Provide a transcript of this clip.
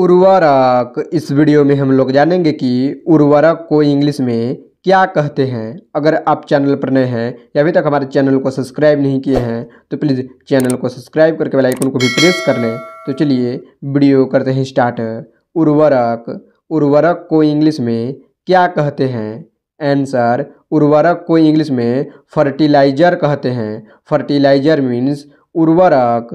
उर्वरक इस वीडियो में हम लोग जानेंगे कि उर्वरक को इंग्लिश में क्या कहते हैं अगर आप चैनल पर नए हैं या अभी तक हमारे चैनल को सब्सक्राइब नहीं किए हैं तो प्लीज़ चैनल को सब्सक्राइब करके बेल आइकन को भी प्रेस कर लें तो चलिए वीडियो करते हैं स्टार्ट उर्वरक उर्वरक को इंग्लिश में क्या कहते हैं आंसर उर्वरक को इंग्लिश में फर्टिलाइजर कहते हैं फर्टिलाइजर मीन्स उर्वरक